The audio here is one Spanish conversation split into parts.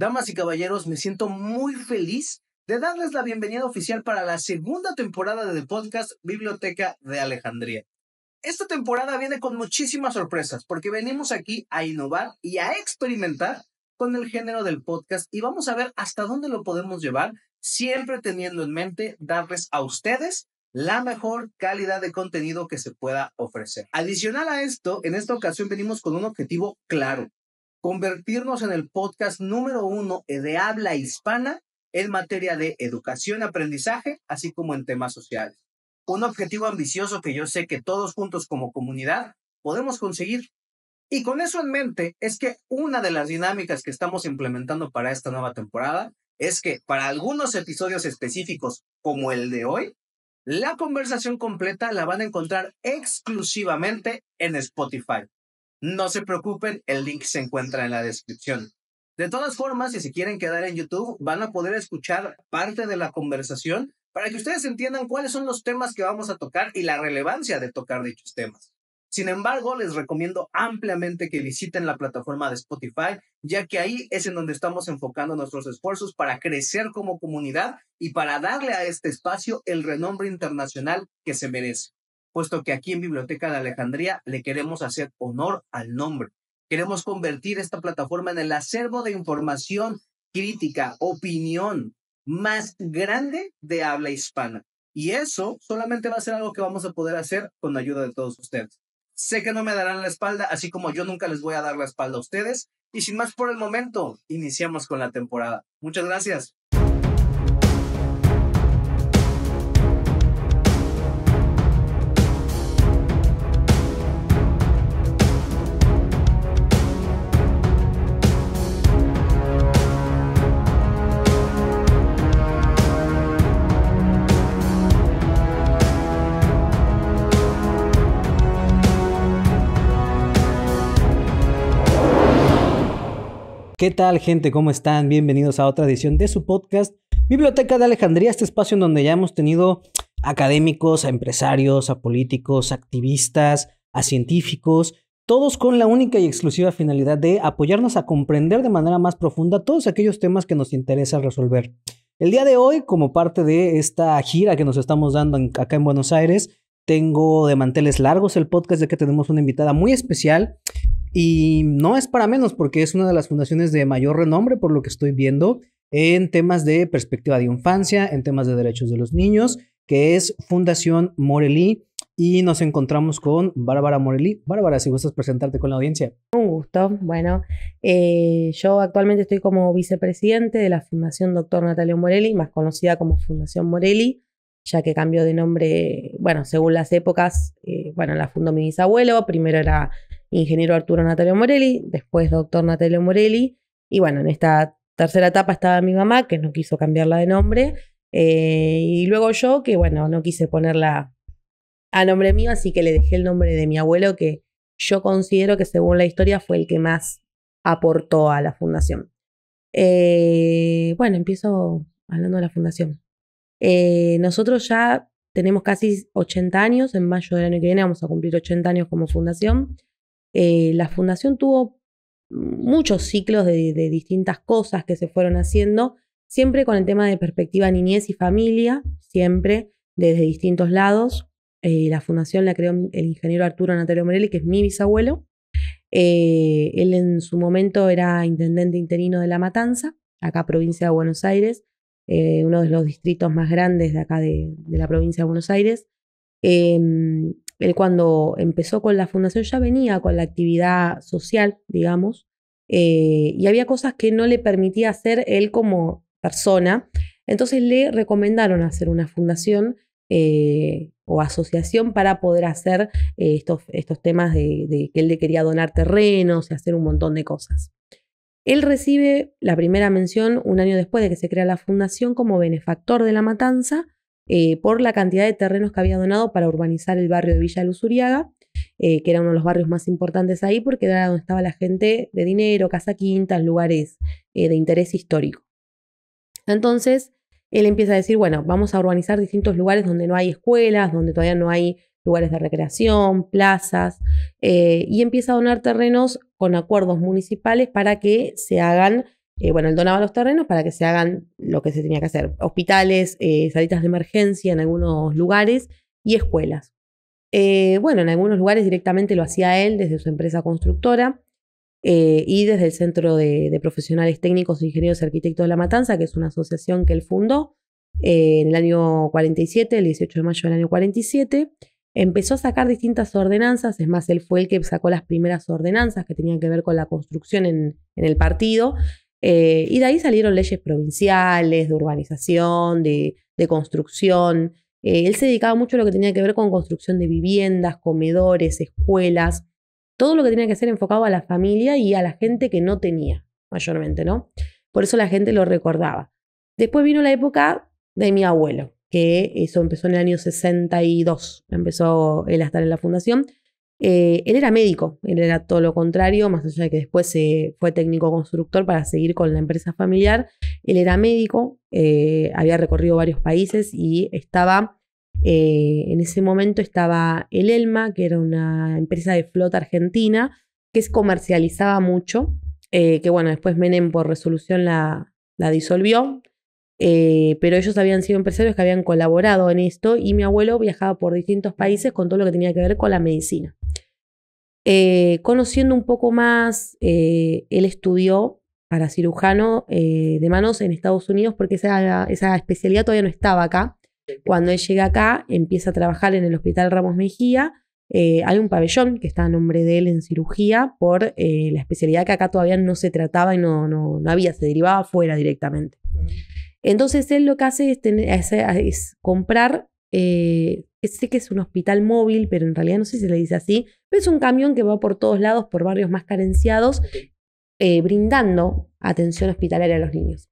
Damas y caballeros, me siento muy feliz de darles la bienvenida oficial para la segunda temporada del podcast Biblioteca de Alejandría. Esta temporada viene con muchísimas sorpresas porque venimos aquí a innovar y a experimentar con el género del podcast y vamos a ver hasta dónde lo podemos llevar, siempre teniendo en mente darles a ustedes la mejor calidad de contenido que se pueda ofrecer. Adicional a esto, en esta ocasión venimos con un objetivo claro, convertirnos en el podcast número uno de habla hispana en materia de educación, aprendizaje, así como en temas sociales. Un objetivo ambicioso que yo sé que todos juntos como comunidad podemos conseguir. Y con eso en mente es que una de las dinámicas que estamos implementando para esta nueva temporada es que para algunos episodios específicos como el de hoy, la conversación completa la van a encontrar exclusivamente en Spotify. No se preocupen, el link se encuentra en la descripción. De todas formas, si se quieren quedar en YouTube, van a poder escuchar parte de la conversación para que ustedes entiendan cuáles son los temas que vamos a tocar y la relevancia de tocar dichos temas. Sin embargo, les recomiendo ampliamente que visiten la plataforma de Spotify, ya que ahí es en donde estamos enfocando nuestros esfuerzos para crecer como comunidad y para darle a este espacio el renombre internacional que se merece puesto que aquí en Biblioteca de Alejandría le queremos hacer honor al nombre. Queremos convertir esta plataforma en el acervo de información crítica, opinión más grande de habla hispana. Y eso solamente va a ser algo que vamos a poder hacer con la ayuda de todos ustedes. Sé que no me darán la espalda, así como yo nunca les voy a dar la espalda a ustedes. Y sin más por el momento, iniciamos con la temporada. Muchas gracias. ¿Qué tal gente? ¿Cómo están? Bienvenidos a otra edición de su podcast, Biblioteca de Alejandría, este espacio en donde ya hemos tenido académicos, a empresarios, a políticos, activistas, a científicos, todos con la única y exclusiva finalidad de apoyarnos a comprender de manera más profunda todos aquellos temas que nos interesa resolver. El día de hoy, como parte de esta gira que nos estamos dando acá en Buenos Aires, tengo de manteles largos el podcast de que tenemos una invitada muy especial y no es para menos porque es una de las fundaciones de mayor renombre por lo que estoy viendo en temas de perspectiva de infancia, en temas de derechos de los niños, que es Fundación Morelí. Y nos encontramos con Bárbara Morelí. Bárbara, si gustas presentarte con la audiencia. Un gusto. Bueno, eh, yo actualmente estoy como vicepresidente de la Fundación Doctor Natalio Morelli, más conocida como Fundación Morelli, ya que cambió de nombre, bueno, según las épocas, eh, bueno, la fundó mi bisabuelo, primero era ingeniero Arturo Natalio Morelli, después doctor Natalio Morelli, y bueno, en esta tercera etapa estaba mi mamá, que no quiso cambiarla de nombre, eh, y luego yo, que bueno, no quise ponerla a nombre mío, así que le dejé el nombre de mi abuelo, que yo considero que según la historia fue el que más aportó a la fundación. Eh, bueno, empiezo hablando de la fundación. Eh, nosotros ya tenemos casi 80 años, en mayo del año que viene vamos a cumplir 80 años como fundación. Eh, la fundación tuvo muchos ciclos de, distintas cosas que se fueron haciendo, siempre con el tema de perspectiva niñez y familia, siempre desde distintos lados. Eh, la fundación la creó el ingeniero Arturo Natalio Morelli, que es mi bisabuelo. Eh, él en su momento era intendente interino de La Matanza, acá provincia de Buenos Aires, uno de los distritos más grandes de acá de, la provincia de Buenos Aires. Em, él cuando empezó con la fundación ya venía con la actividad social, digamos, eh, y había cosas que no le permitía hacer él como persona. Entonces le recomendaron hacer una fundación eh, o asociación para poder hacer eh, estos, temas de, de, que él le quería donar terrenos y hacer un montón de cosas. Él recibe la primera mención un año después de que se crea la fundación como benefactor de la matanza eh, por la cantidad de terrenos que había donado para urbanizar el barrio de Villa Luzuriaga, eh, que era uno de los barrios más importantes ahí porque era donde estaba la gente de dinero, casa quintas, lugares eh, de interés histórico. Entonces, él empieza a decir, bueno, vamos a urbanizar distintos lugares donde no hay escuelas, donde todavía no hay lugares de recreación, plazas, y empieza a donar terrenos con acuerdos municipales para que se hagan eh, bueno, él donaba los terrenos para que se hagan lo que se tenía que hacer, hospitales, salidas eh, salitas de emergencia en algunos lugares y escuelas. Eh, bueno, en algunos lugares directamente lo hacía él desde su empresa constructora y desde el Centro de, Profesionales Técnicos, e Ingenieros y Arquitectos de La Matanza, que es una asociación que él fundó en el año 47, el 18 de mayo del año 47. Empezó a sacar distintas ordenanzas, es más, él fue el que sacó las primeras ordenanzas que tenían que ver con la construcción en el partido eh, y de ahí salieron leyes provinciales, de urbanización, de, construcción. Eh, él se dedicaba mucho a lo que tenía que ver con construcción de viviendas, comedores, escuelas, todo lo que tenía que ser enfocado a la familia y a la gente que no tenía mayormente, ¿no? Por eso la gente lo recordaba. Después vino la época de mi abuelo, que eso empezó en el año 62, empezó él a estar en la fundación, eh, él era médico, él era todo lo contrario, más allá de que después se fue técnico constructor para seguir con la empresa familiar. Él era médico, eh, había recorrido varios países y estaba, eh, en ese momento estaba el ELMA, que era una empresa de flota argentina que se comercializaba mucho, que bueno, después Menem por resolución la, la disolvió, pero ellos habían sido empresarios que habían colaborado en esto y mi abuelo viajaba por distintos países con todo lo que tenía que ver con la medicina. Eh, conociendo un poco más, eh, él estudió para cirujano eh, de manos en Estados Unidos porque esa, esa especialidad todavía no estaba acá. Cuando él llega acá, empieza a trabajar en el Hospital Ramos Mejía. hay un pabellón que está a nombre de él en cirugía por la especialidad que acá todavía no se trataba y no, había, se derivaba fuera directamente. Entonces él lo que hace es, comprar sé que es un hospital móvil, pero en realidad no sé si se le dice así, pero es un camión que va por todos lados, por barrios más carenciados, eh, brindando atención hospitalaria a los niños.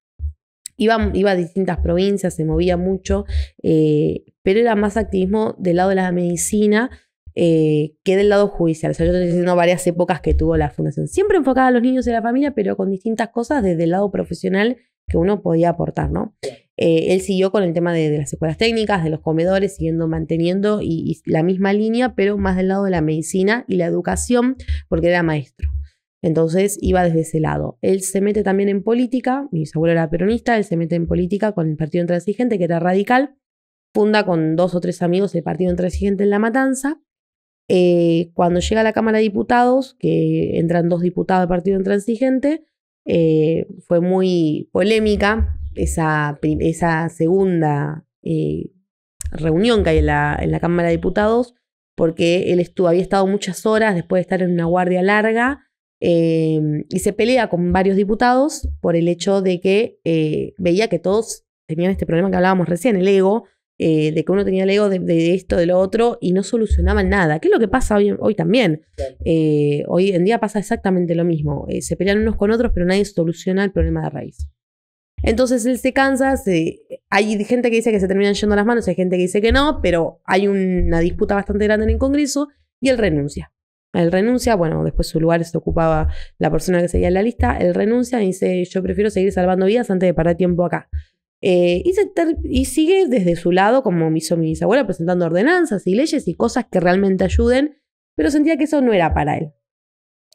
Iba, iba a distintas provincias, se movía mucho, eh, pero era más activismo del lado de la medicina eh, que del lado judicial. O sea, yo estoy diciendo varias épocas que tuvo la fundación. Siempre enfocada a los niños y a la familia, pero con distintas cosas desde el lado profesional que uno podía aportar, ¿no? Eh, él siguió con el tema de, las escuelas técnicas, de los comedores, siguiendo manteniendo y, la misma línea, pero más del lado de la medicina y la educación, porque era maestro. Entonces iba desde ese lado. Él se mete también en política, mi abuelo era peronista, él se mete en política con el Partido Intransigente, que era radical, funda con dos o tres amigos el Partido Intransigente en La Matanza. Eh, cuando llega a la Cámara de Diputados, que entran dos diputados del Partido Intransigente, eh, fue muy polémica esa, esa segunda eh, reunión que hay en la, Cámara de Diputados, porque él estuvo, había estado muchas horas después de estar en una guardia larga em, y se pelea con varios diputados por el hecho de que eh, veía que todos tenían este problema que hablábamos recién, el ego, eh, de que uno tenía el ego de, esto, de lo otro, y no solucionaban nada. ¿Qué es lo que pasa hoy, hoy también? hoy en día pasa exactamente lo mismo. se pelean unos con otros, pero nadie soluciona el problema de raíz. Entonces él se cansa, hay gente que dice que se terminan yendo las manos, hay gente que dice que no, pero hay una disputa bastante grande en el Congreso y él renuncia. Él renuncia, bueno, después su lugar se ocupaba la persona que seguía en la lista, él renuncia y dice, yo prefiero seguir salvando vidas antes de parar tiempo acá. Eh, y, sigue desde su lado, como hizo mi bisabuela, presentando ordenanzas y leyes y cosas que realmente ayuden, pero sentía que eso no era para él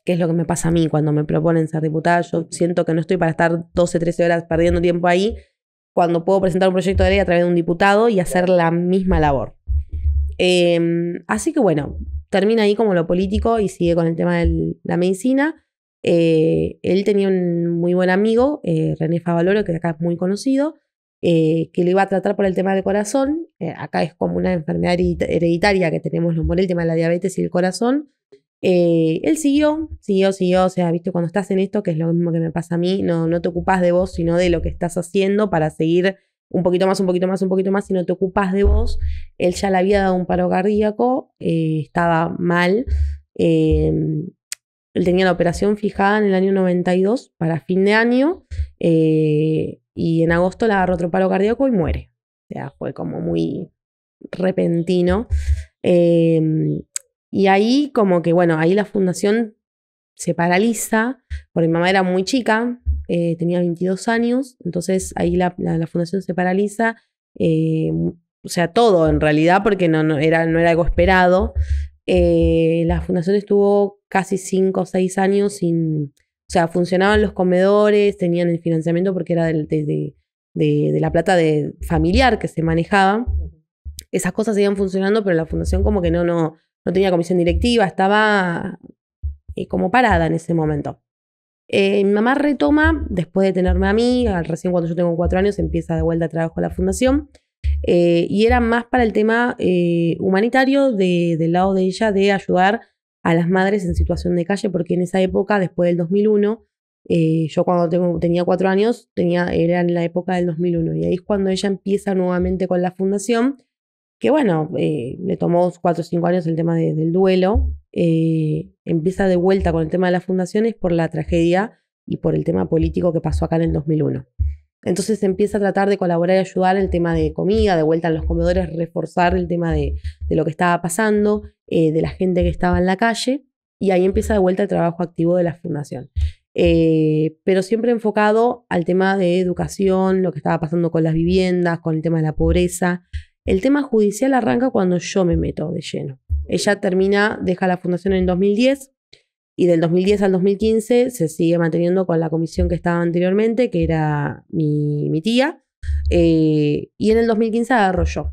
que es lo que me pasa a mí cuando me proponen ser diputada. Yo siento que no estoy para estar 12, 13 horas perdiendo tiempo ahí cuando puedo presentar un proyecto de ley a través de un diputado y hacer la misma labor. Em, así que bueno, termina ahí como lo político y sigue con el tema de la medicina. Eh, él tenía un muy buen amigo, eh, René Favaloro, que acá es muy conocido, eh, que le iba a tratar por el tema del corazón. acá es como una enfermedad hereditaria que tenemos los el tema de la diabetes y el corazón él eh, siguió, siguió, siguió, o sea, viste, cuando estás en esto, que es lo mismo que me pasa a mí, no, no te ocupas de vos, sino de lo que estás haciendo para seguir un poquito más, un poquito más, un poquito más, si no te ocupas de vos, él ya le había dado un paro cardíaco, eh, estaba mal, em, él tenía la operación fijada en el año 92 para fin de año eh, y en agosto le agarró otro paro cardíaco y muere. O sea, fue como muy repentino. Em, y ahí como que, bueno, ahí la fundación se paraliza, porque mi mamá era muy chica, eh, tenía 22 años, entonces ahí la, la, fundación se paraliza, eh, o sea, todo en realidad, porque no, no, era, no era algo esperado. Eh, la fundación estuvo casi 5 o 6 años sin, o sea, funcionaban los comedores, tenían el financiamiento porque era de, de, de, la plata de familiar que se manejaba. Esas cosas seguían funcionando, pero la fundación como que no, no, no tenía comisión directiva, estaba eh, como parada en ese momento. Eh, mi mamá retoma, después de tenerme a mí, recién cuando yo tengo cuatro años, empieza de vuelta a trabajar con la fundación. Eh, y era más para el tema humanitario de, del lado de ella, de ayudar a las madres en situación de calle, porque en esa época, después del 2001, yo cuando tenía cuatro años, tenía, era en la época del 2001, y ahí es cuando ella empieza nuevamente con la fundación que bueno, eh, le tomó cuatro o cinco años el tema del duelo, eh, empieza de vuelta con el tema de las fundaciones por la tragedia y por el tema político que pasó acá en el 2001. Entonces empieza a tratar de colaborar y ayudar en el tema de comida, de vuelta a los comedores, reforzar el tema de, lo que estaba pasando, eh, de la gente que estaba en la calle, y ahí empieza de vuelta el trabajo activo de la fundación. pero siempre enfocado al tema de educación, lo que estaba pasando con las viviendas, con el tema de la pobreza, el tema judicial arranca cuando yo me meto de lleno. Ella termina, deja la fundación en 2010 y del 2010 al 2015 se sigue manteniendo con la comisión que estaba anteriormente, que era mi, tía. Eh, y en el 2015 agarro yo.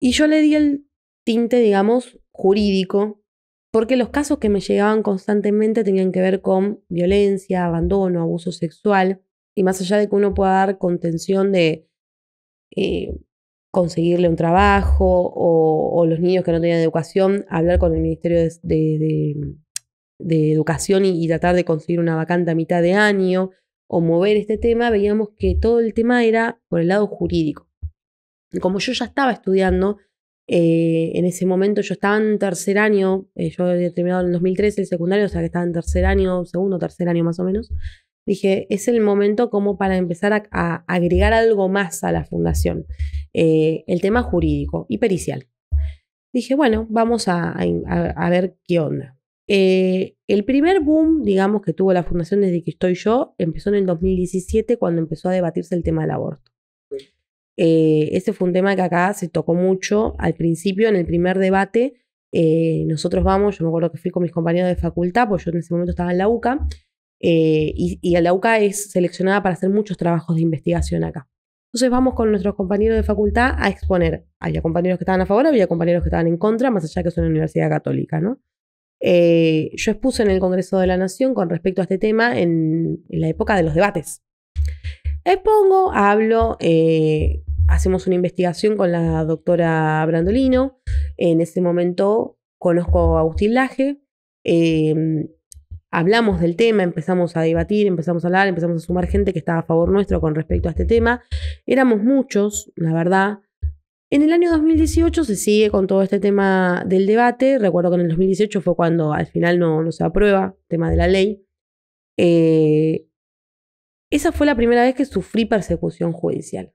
Y yo le di el tinte, digamos, jurídico, porque los casos que me llegaban constantemente tenían que ver con violencia, abandono, abuso sexual. Y más allá de que uno pueda dar contención de eh, conseguirle un trabajo o, los niños que no tenían educación, hablar con el Ministerio de, Educación y, tratar de conseguir una vacante a mitad de año o mover este tema, veíamos que todo el tema era por el lado jurídico. Como yo ya estaba estudiando, eh, en ese momento yo estaba en tercer año, eh, yo había terminado en 2013 el secundario, o sea que estaba en tercer año, segundo, tercer año más o menos, dije, es el momento como para empezar a agregar algo más a la fundación. Eh, el tema jurídico y pericial. Dije, bueno, vamos a, ver qué onda. Eh, el primer boom, digamos, que tuvo la fundación desde que estoy yo, empezó en el 2017 cuando empezó a debatirse el tema del aborto. Eh, ese fue un tema que acá se tocó mucho al principio, en el primer debate. nosotros vamos, yo me acuerdo que fui con mis compañeros de facultad, pues yo en ese momento estaba en la UCA, y la UCA es seleccionada para hacer muchos trabajos de investigación acá. Entonces vamos con nuestros compañeros de facultad a exponer. Había compañeros que estaban a favor, había compañeros que estaban en contra, más allá que es una universidad católica, ¿no? Eh, yo expuse en el Congreso de la Nación con respecto a este tema en, la época de los debates. Expongo, hablo, eh, hacemos una investigación con la doctora Brandolino. En ese momento conozco a Agustín Laje. Eh, hablamos del tema, empezamos a debatir, empezamos a hablar, empezamos a sumar gente que estaba a favor nuestro con respecto a este tema. Éramos muchos, la verdad. En el año 2018 se sigue con todo este tema del debate. Recuerdo que en el 2018 fue cuando al final no, se aprueba el tema de la ley. Eh, esa fue la primera vez que sufrí persecución judicial.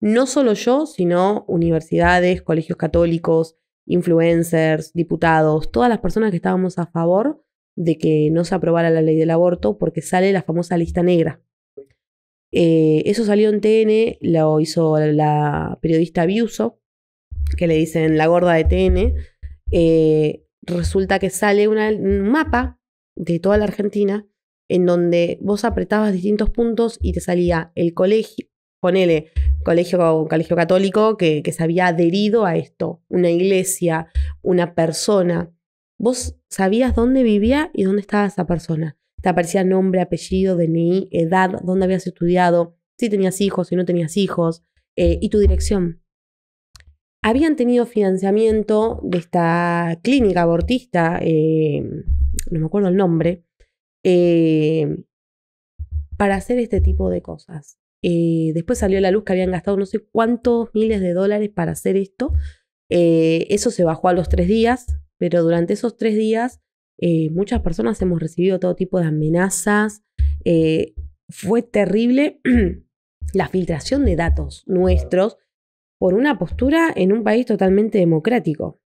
No solo yo, sino universidades, colegios católicos, influencers, diputados, todas las personas que estábamos a favor de que no se aprobara la ley del aborto porque sale la famosa lista negra. Eh, eso salió en TN, lo hizo la periodista Abiuso, que le dicen la gorda de TN. Eh, resulta que sale un mapa de toda la Argentina en donde vos apretabas distintos puntos y te salía el colegio, ponele, colegio, colegio católico que, que se había adherido a esto, una iglesia, una persona vos sabías dónde vivía y dónde estaba esa persona. Te aparecía nombre, apellido, DNI, edad, dónde habías estudiado, si tenías hijos, si no tenías hijos, eh, y tu dirección. Habían tenido financiamiento de esta clínica abortista, eh, no me acuerdo el nombre, eh, para hacer este tipo de cosas. después salió a la luz que habían gastado no sé cuántos miles de dólares para hacer esto. eso se bajó a los tres días, pero durante esos tres días eh, muchas personas hemos recibido todo tipo de amenazas. Eh, fue terrible la filtración de datos nuestros por una postura en un país totalmente democrático.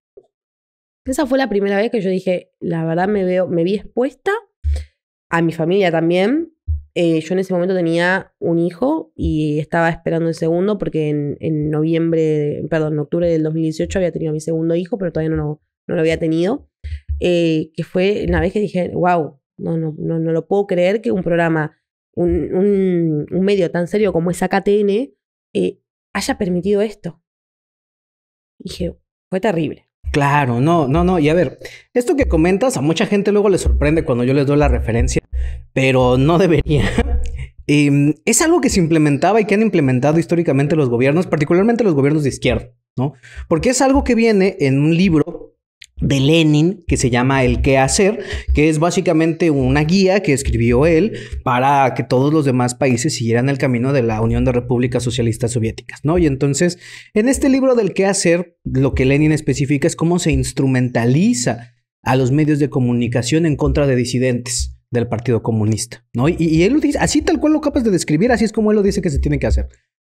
Esa fue la primera vez que yo dije, la verdad me veo, me vi expuesta, a mi familia también. Eh, yo en ese momento tenía un hijo y estaba esperando el segundo porque en, noviembre, perdón, en octubre del 2018 había tenido mi segundo hijo, pero todavía no, no lo había tenido, eh, que fue una vez que dije, wow, no, no, no, no lo puedo creer que un programa, un, medio tan serio como es AKTN, eh, haya permitido esto. Dije, fue terrible. Claro, no, no, no. Y a ver, esto que comentas a mucha gente luego le sorprende cuando yo les doy la referencia, pero no debería. Em, es algo que se implementaba y que han implementado históricamente los gobiernos, particularmente los gobiernos de izquierda, ¿no? Porque es algo que viene en un libro de Lenin que se llama El qué hacer, que es básicamente una guía que escribió él para que todos los demás países siguieran el camino de la Unión de Repúblicas Socialistas Soviéticas, ¿no? Y entonces, en este libro del qué hacer, lo que Lenin especifica es cómo se instrumentaliza a los medios de comunicación en contra de disidentes del Partido Comunista, ¿no? Y, él lo dice, así tal cual lo capas de describir, así es como él lo dice que se tiene que hacer.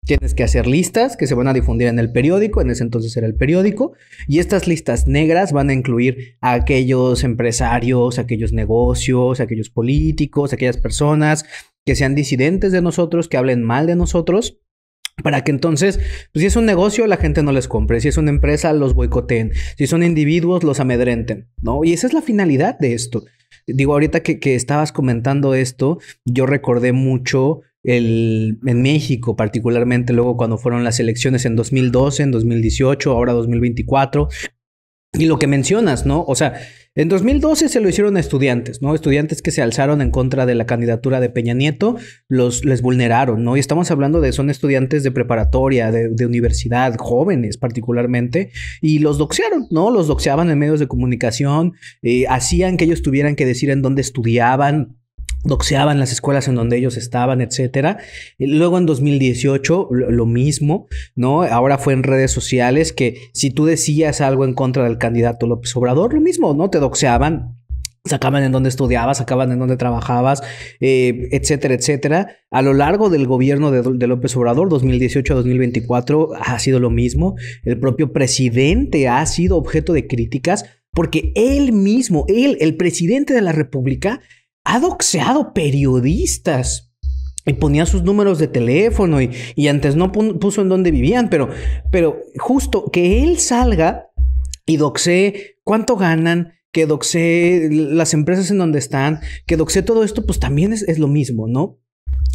Tienes que hacer listas que se van a difundir en el periódico, en ese entonces era el periódico, y estas listas negras van a incluir a aquellos empresarios, aquellos negocios, aquellos políticos, aquellas personas que sean disidentes de nosotros, que hablen mal de nosotros, para que entonces, pues si es un negocio, la gente no les compre, si es una empresa, los boicoteen, si son individuos, los amedrenten, ¿no? Y esa es la finalidad de esto. Digo, ahorita que, que estabas comentando esto, yo recordé mucho el, en México, particularmente luego cuando fueron las elecciones en 2012, en 2018, ahora 2024. Y lo que mencionas, ¿no? O sea, en 2012 se lo hicieron estudiantes, ¿no? Estudiantes que se alzaron en contra de la candidatura de Peña Nieto, los, les vulneraron, ¿no? Y estamos hablando de, son estudiantes de preparatoria, de, universidad, jóvenes particularmente, y los doxearon, ¿no? Los doxeaban en medios de comunicación, eh, hacían que ellos tuvieran que decir en dónde estudiaban, doxeaban las escuelas en donde ellos estaban, etcétera. Luego en 2018 lo, mismo, ¿no? Ahora fue en redes sociales que si tú decías algo en contra del candidato López Obrador, lo mismo, ¿no? Te doxeaban, sacaban en dónde estudiabas, sacaban en dónde trabajabas, eh, etcétera, etcétera. A lo largo del gobierno de, López Obrador, 2018-2024, a ha sido lo mismo. El propio presidente ha sido objeto de críticas porque él mismo, él, el presidente de la República, ha doxeado periodistas. Y ponía sus números de teléfono y, antes no puso en dónde vivían, pero, pero justo que él salga y doxee cuánto ganan, que doxee las empresas en donde están, que doxee todo esto, pues también es, lo mismo, ¿no?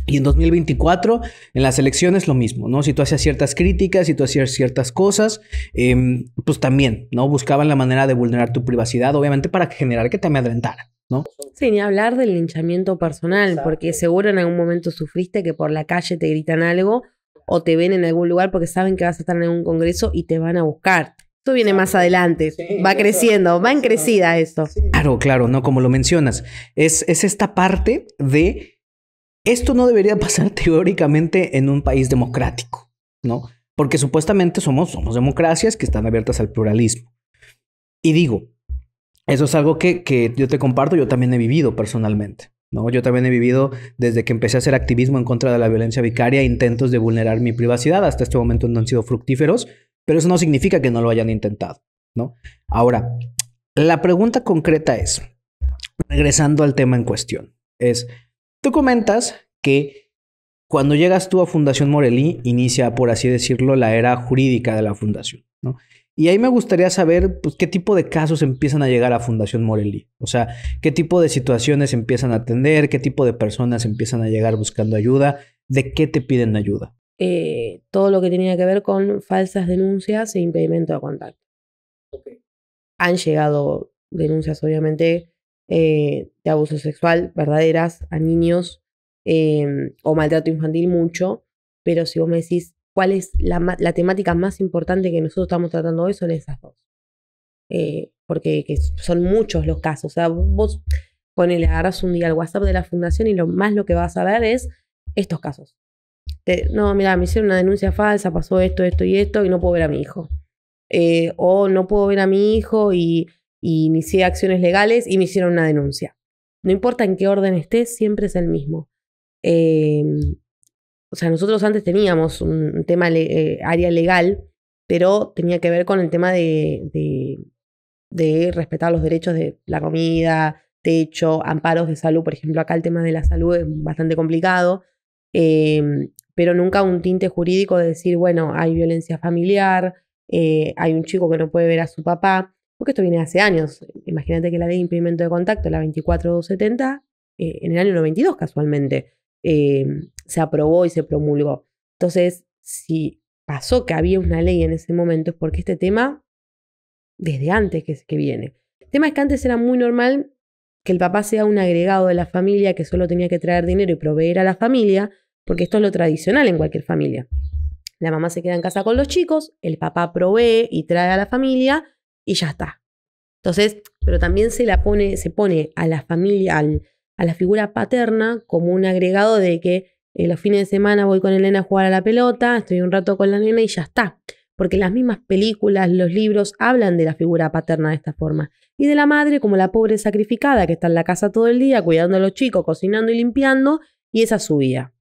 Y en 2024, en las elecciones, lo mismo, ¿no? Si tú hacías ciertas críticas, si tú hacías ciertas cosas, em, pues también, ¿no? Buscaban la manera de vulnerar tu privacidad, obviamente, para generar que te amedrentaran. ¿no? Sí, ni hablar del linchamiento personal, porque seguro en algún momento sufriste que por la calle te gritan algo o te ven en algún lugar porque saben que vas a estar en algún congreso y te van a buscar. Esto viene más adelante, va creciendo, va en crecida esto. Claro, claro, no como lo mencionas. Es, es esta parte de esto no debería pasar teóricamente en un país democrático, ¿no? Porque supuestamente somos, somos democracias que están abiertas al pluralismo. Y digo, eso es algo que, yo te comparto, yo también he vivido personalmente. ¿no? Yo también he vivido desde que empecé a hacer activismo en contra de la violencia vicaria, intentos de vulnerar mi privacidad. Hasta este momento no han sido fructíferos, pero eso no significa que no lo hayan intentado. ¿no? Ahora, la pregunta concreta es, regresando al tema en cuestión, es, tú comentas que cuando llegas tú a Fundación Morelí, inicia, por así decirlo, la era jurídica de la fundación. ¿no? Y ahí me gustaría saber pues, qué tipo de casos empiezan a llegar a Fundación Morelli. O sea, qué tipo de situaciones empiezan a atender, qué tipo de personas empiezan a llegar buscando ayuda, de qué te piden ayuda. Eh, todo lo que tenía que ver con falsas denuncias e impedimento de contacto. Han llegado denuncias, obviamente, eh, de abuso sexual verdaderas a niños eh, o maltrato infantil mucho, pero si vos me decís cuál es la, la, temática más importante que nosotros estamos tratando hoy son esas dos. Eh, porque son muchos los casos. O sea, vos ponele, agarras un día el WhatsApp de la fundación y lo más lo que vas a ver es estos casos. no, mira, me hicieron una denuncia falsa, pasó esto, esto y esto, y no puedo ver a mi hijo. Eh, o no puedo ver a mi hijo y, y inicié acciones legales y me hicieron una denuncia. No importa en qué orden estés, siempre es el mismo. Eh, o sea, nosotros antes teníamos un tema, eh, área legal, pero tenía que ver con el tema de, de, respetar los derechos de la comida, techo, amparos de salud. Por ejemplo, acá el tema de la salud es bastante complicado, em, pero nunca un tinte jurídico de decir, bueno, hay violencia familiar, eh, hay un chico que no puede ver a su papá, porque esto viene hace años. Imagínate que la ley de impedimento de contacto, la 24270, eh, en el año 92 casualmente. Eh, se aprobó y se promulgó. Entonces, si pasó que había una ley en ese momento es porque este tema, desde antes que, que viene. El tema es que antes era muy normal que el papá sea un agregado de la familia que solo tenía que traer dinero y proveer a la familia, porque esto es lo tradicional en cualquier familia. La mamá se queda en casa con los chicos, el papá provee y trae a la familia y ya está. Entonces, pero también se la pone, se pone a la familia, al, a la figura paterna como un agregado de que eh, los fines de semana voy con Elena a jugar a la pelota, estoy un rato con la nena y ya está. Porque las mismas películas, los libros hablan de la figura paterna de esta forma. Y de la madre como la pobre sacrificada que está en la casa todo el día cuidando a los chicos, cocinando y limpiando, y esa es su vida.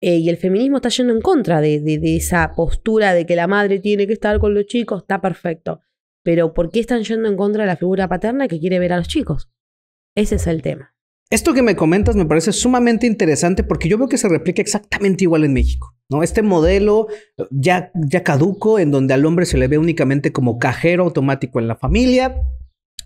Eh, y el feminismo está yendo en contra de esa postura de que la madre tiene que estar con los chicos, está perfecto. Pero ¿por qué están yendo en contra de la figura paterna que quiere ver a los chicos? Ese es el tema. Esto que me comentas me parece sumamente interesante porque yo veo que se replica exactamente igual en México, ¿no? Este modelo eh, ya, ya caduco en donde al hombre se le ve únicamente como cajero automático en la familia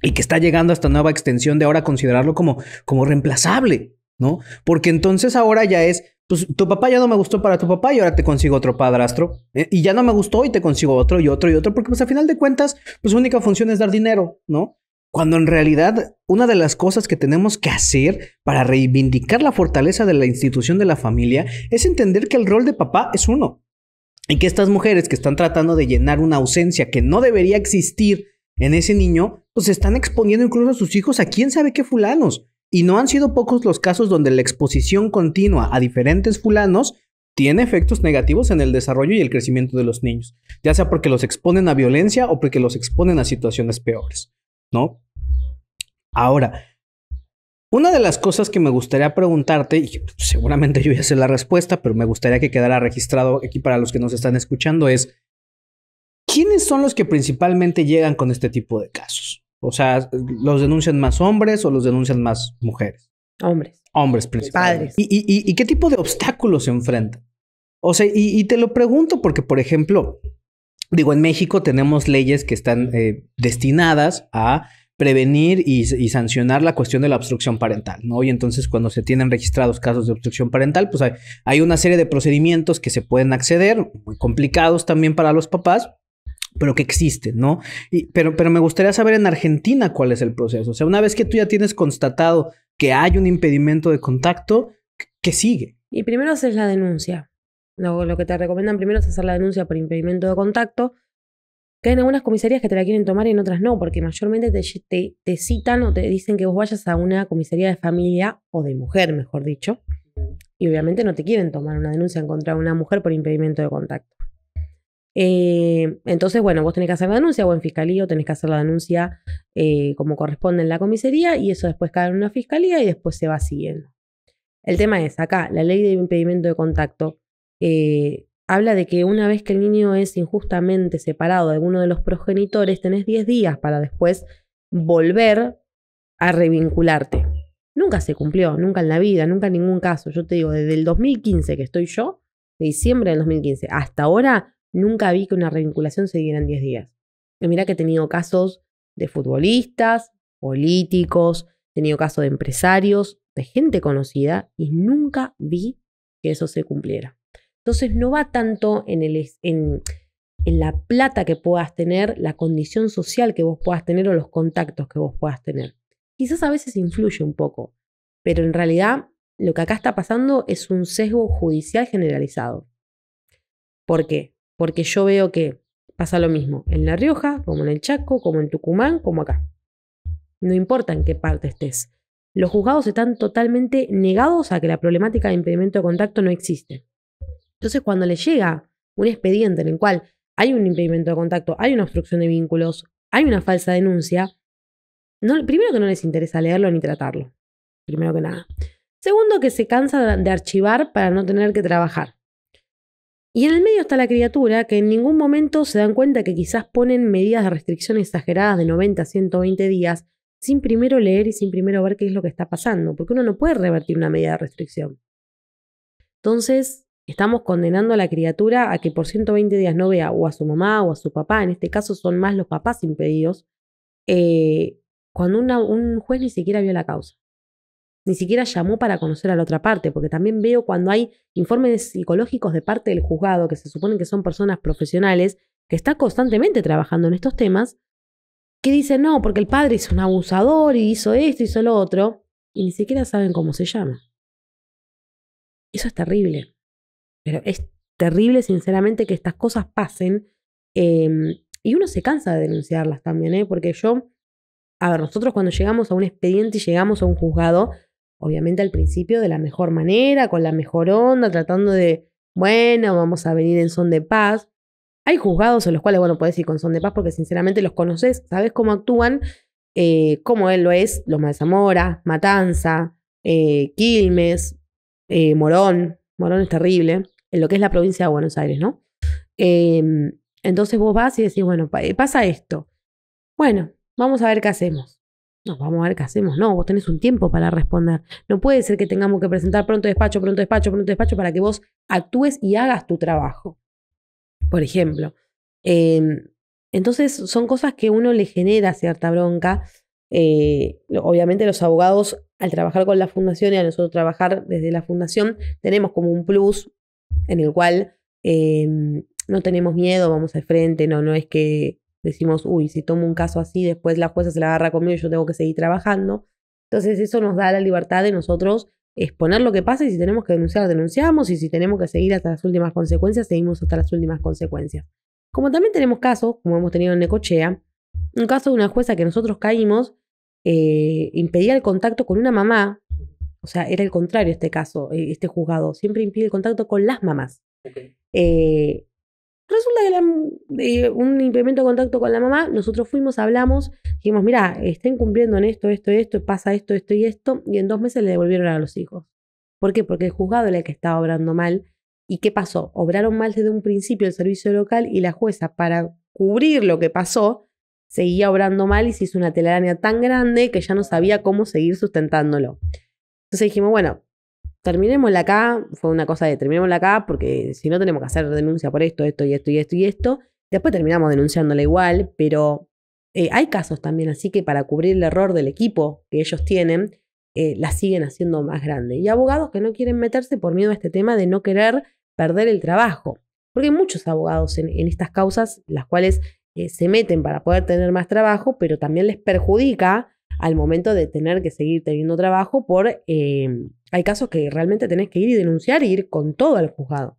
y que está llegando a esta nueva extensión de ahora considerarlo como, como reemplazable, ¿no? Porque entonces ahora ya es, pues tu papá ya no me gustó para tu papá y ahora te consigo otro padrastro. ¿eh? Y ya no me gustó y te consigo otro y otro y otro, porque pues al final de cuentas, pues su única función es dar dinero, ¿no? Cuando en realidad una de las cosas que tenemos que hacer para reivindicar la fortaleza de la institución de la familia es entender que el rol de papá es uno. Y que estas mujeres que están tratando de llenar una ausencia que no debería existir en ese niño, pues están exponiendo incluso a sus hijos a quién sabe qué fulanos. Y no han sido pocos los casos donde la exposición continua a diferentes fulanos tiene efectos negativos en el desarrollo y el crecimiento de los niños, ya sea porque los exponen a violencia o porque los exponen a situaciones peores, ¿no? Ahora, una de las cosas que me gustaría preguntarte, y seguramente yo ya sé la respuesta, pero me gustaría que quedara registrado aquí para los que nos están escuchando, es, ¿quiénes son los que principalmente llegan con este tipo de casos? O sea, ¿los denuncian más hombres o los denuncian más mujeres? Hombres. Hombres pues, principalmente. Padres. ¿Y, qué tipo de obstáculos se enfrentan? O sea, y, te lo pregunto porque, por ejemplo, digo, en México tenemos leyes que están eh, destinadas a prevenir y, sancionar la cuestión de la obstrucción parental, ¿no? Y entonces cuando se tienen registrados casos de obstrucción parental, pues hay, una serie de procedimientos que se pueden acceder, muy complicados también para los papás, pero que existen, ¿no? Y, pero, pero me gustaría saber en Argentina cuál es el proceso. O sea, una vez que tú ya tienes constatado que hay un impedimento de contacto, ¿qué sigue? Y primero haces la denuncia. lo que te recomiendan primero es hacer la denuncia por impedimento de contacto que algunas comisarías que te la quieren tomar y en otras no, porque mayormente te, te, citan o te dicen que vos vayas a una comisaría de familia o de mujer, mejor dicho. Y obviamente no te quieren tomar una denuncia en contra de una mujer por impedimento de contacto. Eh, entonces, bueno, vos tenés que hacer la denuncia o en fiscalía o tenés que hacer la denuncia eh, como corresponde en la comisaría y eso después cae en una fiscalía y después se va siguiendo. El tema es, acá, la ley de impedimento de contacto eh, habla de que una vez que el niño es injustamente separado de uno de los progenitores, tenés 10 días para después volver a revincularte. Nunca se cumplió, nunca en la vida, nunca en ningún caso. Yo te digo, desde el 2015 que estoy yo, de diciembre del 2015, hasta ahora nunca vi que una revinculación se diera en 10 días. Y mira que he tenido casos de futbolistas, políticos, he tenido casos de empresarios, de gente conocida, y nunca vi que eso se cumpliera. Entonces no va tanto en, la plata que puedas tener, la condición social que vos puedas tener o los contactos que vos puedas tener. Quizás a veces influye un poco, pero en realidad lo que acá está pasando es un sesgo judicial generalizado. ¿Por qué? Porque yo veo que pasa lo mismo en La Rioja, como en el Chaco, como en Tucumán, como acá. No importa en qué parte estés. Los juzgados están totalmente negados a que la problemática de impedimento de contacto no existe. Entonces, cuando le llega un expediente en el cual hay un impedimento de contacto, hay una obstrucción de vínculos, hay una falsa denuncia, no, primero que no les interesa leerlo ni tratarlo, primero que nada. Segundo, que se cansa de archivar para no tener que trabajar. Y en el medio está la criatura que en ningún momento se dan cuenta que quizás ponen medidas de restricción exageradas de 90 a 120 días sin primero leer y sin primero ver qué es lo que está pasando, porque uno no puede revertir una medida de restricción. Entonces, Estamos condenando a la criatura a que por 120 días no vea o a su mamá o a su papá, en este caso son más los papás impedidos, eh, cuando un juez ni siquiera vio la causa. Ni siquiera llamó para conocer a la otra parte, porque también veo cuando hay informes psicológicos de parte del juzgado, que se supone que son personas profesionales, que está constantemente trabajando en estos temas, que dicen, no, porque el padre es un abusador y hizo esto, hizo lo otro, y ni siquiera saben cómo se llama. Eso es terrible. Pero es terrible, sinceramente, que estas cosas pasen. Em, y uno se cansa de denunciarlas también, ¿eh? Porque yo, a ver, nosotros cuando llegamos a un expediente y llegamos a un juzgado, obviamente al principio de la mejor manera, con la mejor onda, tratando de, bueno, vamos a venir en son de paz. Hay juzgados en los cuales, bueno, puedes ir con son de paz porque sinceramente los conoces, sabes cómo actúan, eh, cómo él lo es, los Zamora Matanza, eh, Quilmes, eh, Morón, Morón es terrible en lo que es la provincia de Buenos Aires, ¿no? Em, entonces vos vas y decís, bueno, eh, pasa esto. Bueno, vamos a ver qué hacemos. No, vamos a ver qué hacemos. No, vos tenés un tiempo para responder. No puede ser que tengamos que presentar pronto despacho, pronto despacho, pronto despacho para que vos actúes y hagas tu trabajo. Por ejemplo. Em, entonces son cosas que uno le genera cierta bronca. Eh, obviamente los abogados al trabajar con la fundación y a nosotros trabajar desde la fundación tenemos como un plus en el cual em, no tenemos miedo, vamos al frente, no, no es que decimos, uy, si tomo un caso así, después la jueza se la agarra conmigo y yo tengo que seguir trabajando. Entonces eso nos da la libertad de nosotros exponer lo que pasa y si tenemos que denunciar, denunciamos y si tenemos que seguir hasta las últimas consecuencias, seguimos hasta las últimas consecuencias. Como también tenemos casos, como hemos tenido en Necochea, un caso de una jueza que nosotros caímos, eh, impedía el contacto con una mamá o sea, era el contrario este caso, eh, este juzgado. Siempre impide el contacto con las mamás. Eh, resulta que era eh, un impedimento de contacto con la mamá, nosotros fuimos, hablamos, dijimos, mira, está cumpliendo en esto, esto, esto, pasa esto, esto y esto, y en dos meses le devolvieron a los hijos. ¿Por qué? Porque el juzgado era el que estaba obrando mal. ¿Y qué pasó? Obraron mal desde un principio el servicio local y la jueza, para cubrir lo que pasó, seguía obrando mal y se hizo una telaraña tan grande que ya no sabía cómo seguir sustentándolo. Entonces dijimos, bueno, terminémosla acá. Fue una cosa de terminémosla acá porque si no tenemos que hacer denuncia por esto, esto y esto y esto y esto. Después terminamos denunciándola igual, pero eh, hay casos también, así que para cubrir el error del equipo que ellos tienen, eh, la siguen haciendo más grande. Y abogados que no quieren meterse por miedo a este tema de no querer perder el trabajo. Porque hay muchos abogados en, estas causas, las cuales eh, se meten para poder tener más trabajo, pero también les perjudica al momento de tener que seguir teniendo trabajo por... Eh, hay casos que realmente tenés que ir y denunciar y ir con todo al juzgado.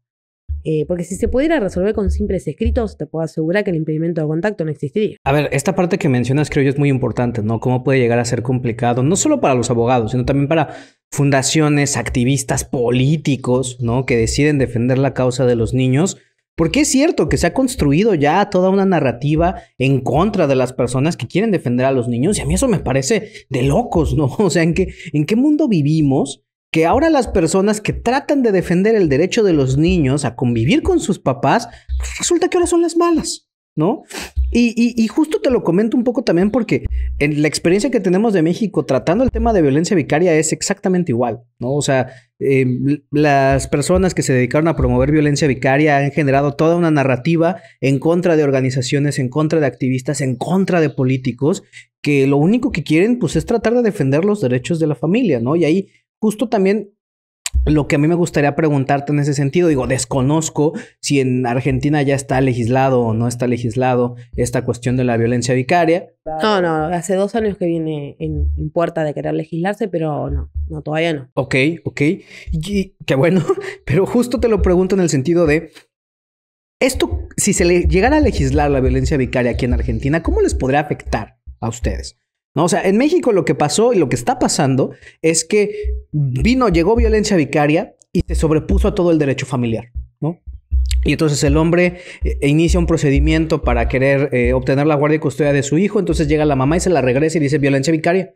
Eh, porque si se pudiera resolver con simples escritos, te puedo asegurar que el impedimento de contacto no existiría. A ver, esta parte que mencionas creo yo es muy importante, ¿no? Cómo puede llegar a ser complicado, no solo para los abogados, sino también para fundaciones, activistas políticos, ¿no? Que deciden defender la causa de los niños porque es cierto que se ha construido ya toda una narrativa en contra de las personas que quieren defender a los niños y a mí eso me parece de locos, ¿no? O sea, ¿en qué, en qué mundo vivimos? Que ahora las personas que tratan de defender el derecho de los niños a convivir con sus papás, pues resulta que ahora son las malas, ¿no? Y, justo te lo comento un poco también porque en la experiencia que tenemos de México tratando el tema de violencia vicaria es exactamente igual, ¿no? O sea, em, las personas que se dedicaron a promover violencia vicaria han generado toda una narrativa en contra de organizaciones, en contra de activistas, en contra de políticos, que lo único que quieren pues es tratar de defender los derechos de la familia, ¿no? Y ahí justo también lo que a mí me gustaría preguntarte en ese sentido, digo, desconozco si en Argentina ya está legislado o no está legislado esta cuestión de la violencia vicaria. No, no, hace dos años que viene en, puerta de querer legislarse, pero no, no, todavía no. Ok, ok. qué bueno, pero justo te lo pregunto en el sentido de, esto, si se le llegara a legislar la violencia vicaria aquí en Argentina, ¿cómo les podría afectar a ustedes? ¿no? O sea, en México lo que pasó y lo que está pasando es que vino, llegó violencia vicaria y se sobrepuso a todo el derecho familiar, ¿no? Y entonces el hombre eh, inicia un procedimiento para querer eh, obtener la guardia y custodia de su hijo, entonces llega la mamá y se la regresa y dice violencia vicaria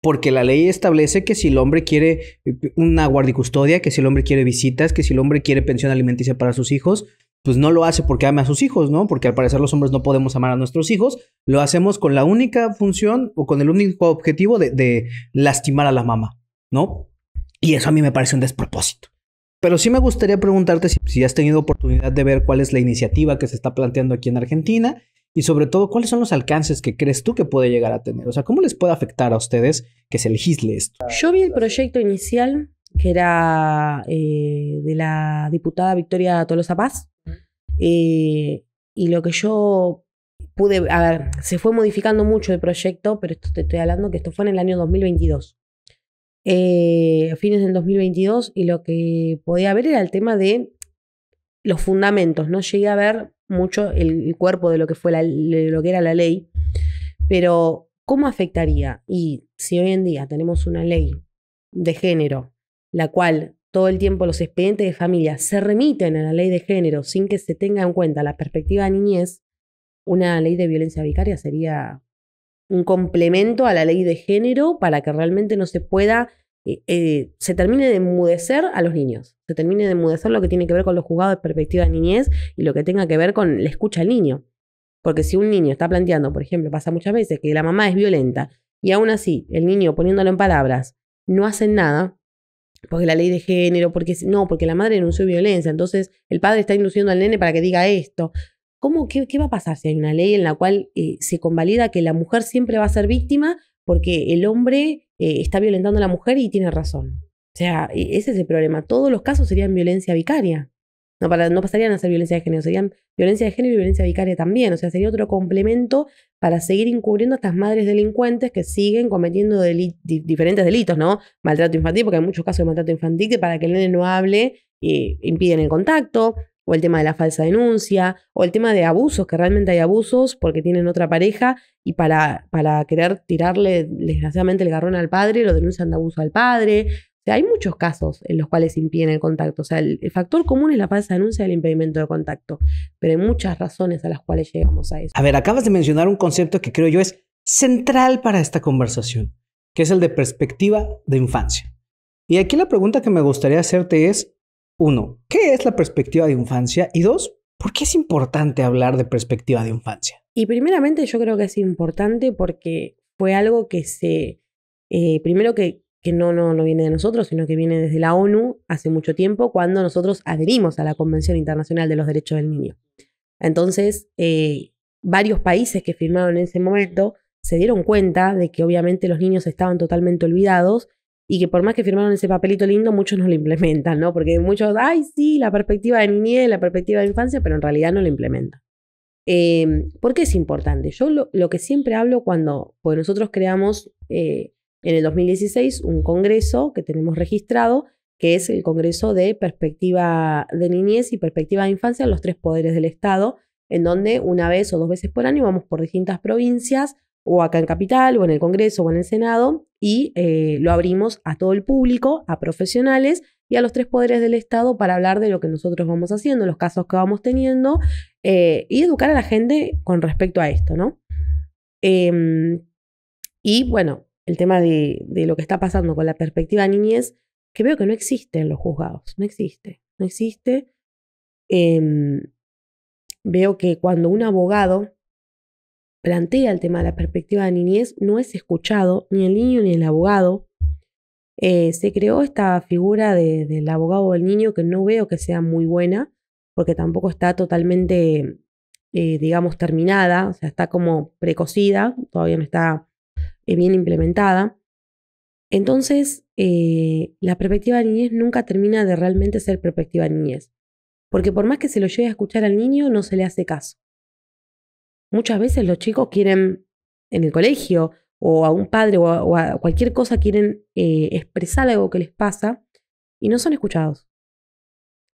porque la ley establece que si el hombre quiere eh, una y custodia, que si el hombre quiere visitas, que si el hombre quiere pensión alimenticia para sus hijos, pues no lo hace porque ama a sus hijos, ¿no? Porque al parecer los hombres no podemos amar a nuestros hijos, lo hacemos con la única función o con el único objetivo de, lastimar a la mamá, ¿no? Y eso a mí me parece un despropósito. Pero sí me gustaría preguntarte si, has tenido oportunidad de ver cuál es la iniciativa que se está planteando aquí en Argentina y sobre todo cuáles son los alcances que crees tú que puede llegar a tener. O sea, ¿cómo les puede afectar a ustedes que se legisle esto? Yo vi el proyecto inicial que era eh, de la diputada Victoria Tolosa Paz, eh, y lo que yo pude, a ver, se fue modificando mucho el proyecto, pero esto te estoy hablando que esto fue en el año 2022. Eh, a fines del 2022 y lo que podía ver era el tema de los fundamentos. No llegué a ver mucho el, cuerpo de lo, que fue de lo que era la ley, pero ¿cómo afectaría? Y si hoy en día tenemos una ley de género, la cual todo el tiempo los expedientes de familia se remiten a la ley de género sin que se tenga en cuenta la perspectiva de niñez, una ley de violencia vicaria sería un complemento a la ley de género para que realmente no se pueda, eh, eh, se termine de enmudecer a los niños, se termine de enmudecer lo que tiene que ver con los juzgados de perspectiva de niñez y lo que tenga que ver con la escucha al niño. Porque si un niño está planteando, por ejemplo, pasa muchas veces que la mamá es violenta y aún así el niño poniéndolo en palabras no hace nada, porque la ley de género, porque no, porque la madre denunció violencia, entonces el padre está induciendo al nene para que diga esto. ¿Cómo, qué, va a pasar si hay una ley en la cual eh, se convalida que la mujer siempre va a ser víctima porque el hombre eh, está violentando a la mujer y tiene razón? O sea, e, ese es el problema. Todos los casos serían violencia vicaria. No, pasarían a ser violencia de género, serían violencia de género y violencia vicaria también. O sea, sería otro complemento para seguir encubriendo a estas madres delincuentes que siguen cometiendo diferentes delitos, ¿no? Maltrato infantil, porque hay muchos casos de maltrato infantil que para que el nene no hable y eh, impiden el contacto, o el tema de la falsa denuncia, o el tema de abusos, que realmente hay abusos porque tienen otra pareja y para, para querer tirarle desgraciadamente el garrón al padre, lo denuncian de abuso al padre sea, hay muchos casos en los cuales impiden el contacto. O sea, el, factor común es la falsa denuncia del impedimento de contacto, pero hay muchas razones a las cuales llegamos a eso. A ver, acabas de mencionar un concepto que creo yo es central para esta conversación, que es el de perspectiva de infancia. Y aquí la pregunta que me gustaría hacerte es, uno, ¿qué es la perspectiva de infancia? Y dos, ¿por qué es importante hablar de perspectiva de infancia? Y primeramente yo creo que es importante porque fue algo que se, eh, primero que, que no, no, no viene de nosotros, sino que viene desde la ONU hace mucho tiempo, cuando nosotros adherimos a la Convención Internacional de los Derechos del Niño. Entonces, eh, varios países que firmaron en ese momento se dieron cuenta de que obviamente los niños estaban totalmente olvidados y que por más que firmaron ese papelito lindo, muchos no lo implementan, ¿no? Porque muchos, ay, sí, la perspectiva de niñez, la perspectiva de infancia, pero en realidad no lo implementan. Eh, ¿Por qué es importante? Yo lo, que siempre hablo cuando, pues nosotros creamos eh, en el 2016 un congreso que tenemos registrado, que es el Congreso de Perspectiva de Niñez y Perspectiva de Infancia en los tres poderes del Estado, en donde una vez o dos veces por año vamos por distintas provincias, o acá en Capital, o en el Congreso, o en el Senado, y eh, lo abrimos a todo el público, a profesionales y a los tres poderes del Estado para hablar de lo que nosotros vamos haciendo, los casos que vamos teniendo, eh, y educar a la gente con respecto a esto, ¿no? Em, y bueno, el tema de, lo que está pasando con la perspectiva de niñez, que veo que no existe en los juzgados, no existe, no existe. Em, veo que cuando un abogado plantea el tema de la perspectiva de niñez, no es escuchado ni el niño ni el abogado. Eh, se creó esta figura del abogado del niño que no veo que sea muy buena, porque tampoco está totalmente, eh, digamos, terminada, o sea, está como precocida, todavía no está eh, bien implementada. Entonces, eh, la perspectiva de niñez nunca termina de realmente ser perspectiva de niñez, porque por más que se lo llegue a escuchar al niño, no se le hace caso. Muchas veces los chicos quieren, en el colegio, o a un padre, o a, cualquier cosa, quieren eh, expresar algo que les pasa y no son escuchados.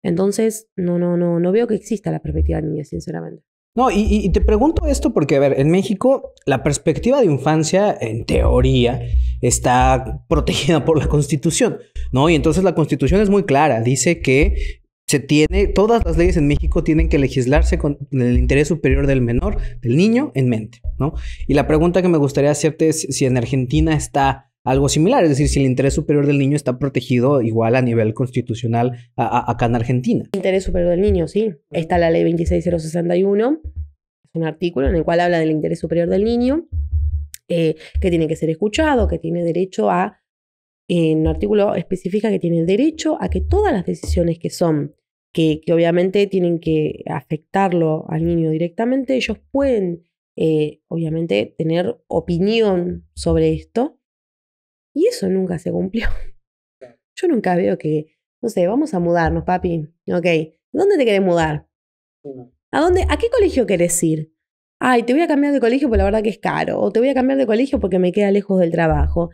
Entonces, no, no, no, no veo que exista la perspectiva de niñez, sinceramente. No, y, te pregunto esto porque, a ver, en México la perspectiva de infancia, en teoría, está protegida por la Constitución, ¿no? Y entonces la Constitución es muy clara, dice que se tiene, todas las leyes en México tienen que legislarse con el interés superior del menor, del niño, en mente, ¿no? Y la pregunta que me gustaría hacerte es si en Argentina está algo similar, es decir, si el interés superior del niño está protegido igual a nivel constitucional acá en Argentina. Interés superior del niño, sí. Está la ley 26061, es un artículo en el cual habla del interés superior del niño, eh, que tiene que ser escuchado, que tiene derecho a, en un artículo especifica que tiene derecho a que todas las decisiones que son que, obviamente tienen que afectarlo al niño directamente, ellos pueden eh, obviamente tener opinión sobre esto, y eso nunca se cumplió. Yo nunca veo que, no sé, vamos a mudarnos, papi. Ok, ¿dónde te querés mudar? ¿A dónde? ¿A qué colegio querés ir? Ay, te voy a cambiar de colegio porque la verdad que es caro. O te voy a cambiar de colegio porque me queda lejos del trabajo.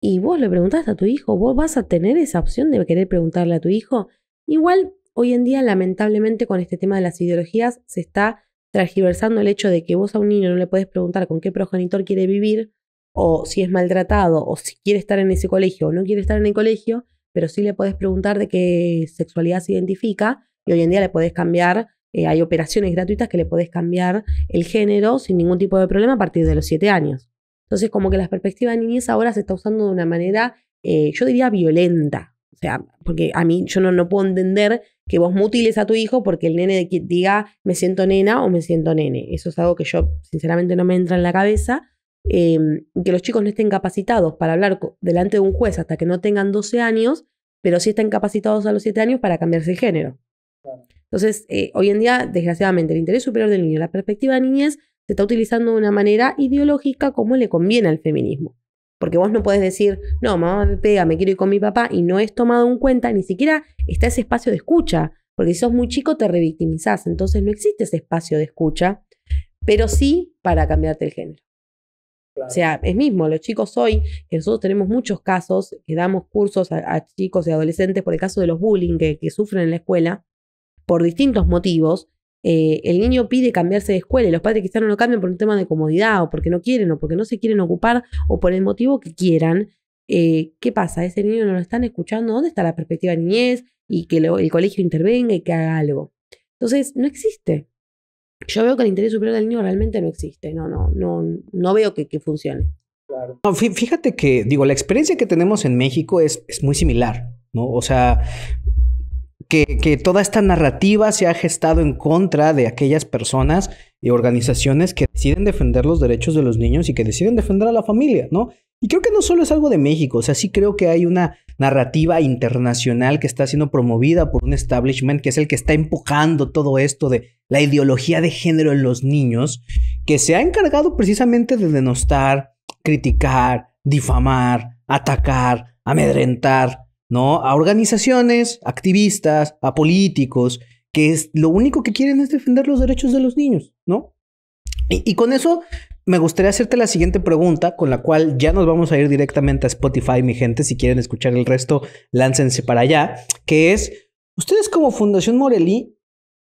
Y vos le preguntaste a tu hijo, vos vas a tener esa opción de querer preguntarle a tu hijo. Igual, hoy en día, lamentablemente, con este tema de las ideologías, se está transgiversando el hecho de que vos a un niño no le puedes preguntar con qué progenitor quiere vivir, o si es maltratado, o si quiere estar en ese colegio o no quiere estar en el colegio, pero sí le podés preguntar de qué sexualidad se identifica y hoy en día le podés cambiar, eh, hay operaciones gratuitas que le podés cambiar el género sin ningún tipo de problema a partir de los siete años. Entonces como que la perspectiva de niñez ahora se está usando de una manera, eh, yo diría, violenta. O sea, porque a mí yo no, puedo entender que vos mutiles a tu hijo porque el nene diga me siento nena o me siento nene. Eso es algo que yo sinceramente no me entra en la cabeza Em, que los chicos no estén capacitados para hablar delante de un juez hasta que no tengan 12 años, pero sí están capacitados a los 7 años para cambiarse de género. Entonces, eh, hoy en día, desgraciadamente, el interés superior del niño, la perspectiva de niñez, se está utilizando de una manera ideológica como le conviene al feminismo. Porque vos no puedes decir, no, mamá me pega, me quiero ir con mi papá, y no es tomado en cuenta, ni siquiera está ese espacio de escucha. Porque si sos muy chico te revictimizás, entonces no existe ese espacio de escucha, pero sí para cambiarte el género. O sea, es mismo, los chicos hoy, que nosotros tenemos muchos casos, que damos cursos a, chicos y adolescentes por el caso de los bullying que, sufren en la escuela, por distintos motivos, eh, el niño pide cambiarse de escuela y los padres quizás no lo cambian por un tema de comodidad o porque no quieren o porque no se quieren ocupar o por el motivo que quieran. Eh, ¿Qué pasa? ¿Ese niño no lo están escuchando? ¿Dónde está la perspectiva de niñez? Y que el colegio intervenga y que haga algo. Entonces, no existe yo veo que el interés superior del niño realmente no existe, no, no, no, no veo que, que funcione. No, fíjate que, digo, la experiencia que tenemos en México es, es muy similar, ¿no? O sea, que, que, toda esta narrativa se ha gestado en contra de aquellas personas y organizaciones que deciden defender los derechos de los niños y que deciden defender a la familia, ¿no? Y creo que no solo es algo de México, o sea, sí creo que hay una narrativa internacional que está siendo promovida por un establishment que es el que está empujando todo esto de la ideología de género en los niños, que se ha encargado precisamente de denostar, criticar, difamar, atacar, amedrentar, ¿no? A organizaciones, activistas, a políticos, que es, lo único que quieren es defender los derechos de los niños, ¿no? Y, y, con eso me gustaría hacerte la siguiente pregunta, con la cual ya nos vamos a ir directamente a Spotify, mi gente. Si quieren escuchar el resto, láncense para allá, que es, ustedes como Fundación Morelli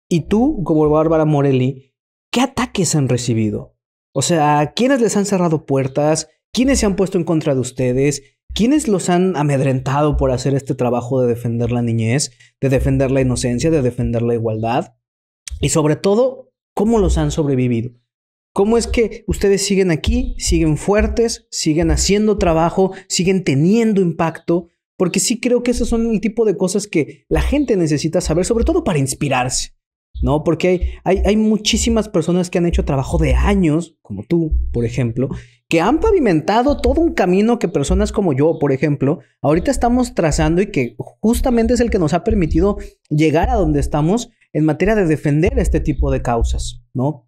y tú como Bárbara Morelli, ¿qué ataques han recibido? O sea, ¿quiénes les han cerrado puertas? ¿Quiénes se han puesto en contra de ustedes? ¿Quiénes los han amedrentado por hacer este trabajo de defender la niñez, de defender la inocencia, de defender la igualdad? Y sobre todo, ¿cómo los han sobrevivido? ¿Cómo es que ustedes siguen aquí, siguen fuertes, siguen haciendo trabajo, siguen teniendo impacto? Porque sí creo que esos son el tipo de cosas que la gente necesita saber, sobre todo para inspirarse, ¿no? Porque hay, hay, hay muchísimas personas que han hecho trabajo de años, como tú, por ejemplo, que han pavimentado todo un camino que personas como yo, por ejemplo, ahorita estamos trazando y que justamente es el que nos ha permitido llegar a donde estamos en materia de defender este tipo de causas, ¿no?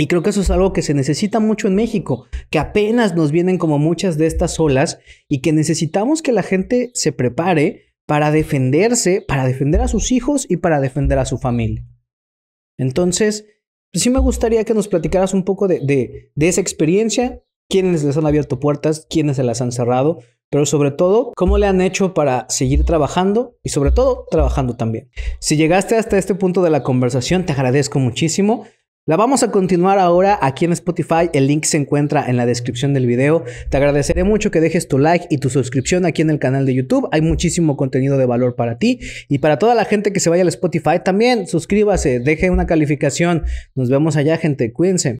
Y creo que eso es algo que se necesita mucho en México, que apenas nos vienen como muchas de estas olas y que necesitamos que la gente se prepare para defenderse, para defender a sus hijos y para defender a su familia. Entonces, pues sí me gustaría que nos platicaras un poco de, de, de esa experiencia, quiénes les han abierto puertas, quiénes se las han cerrado, pero sobre todo, cómo le han hecho para seguir trabajando y sobre todo trabajando también. Si llegaste hasta este punto de la conversación, te agradezco muchísimo. La vamos a continuar ahora aquí en Spotify. El link se encuentra en la descripción del video. Te agradeceré mucho que dejes tu like y tu suscripción aquí en el canal de YouTube. Hay muchísimo contenido de valor para ti y para toda la gente que se vaya al Spotify también. Suscríbase, deje una calificación. Nos vemos allá, gente. Cuídense.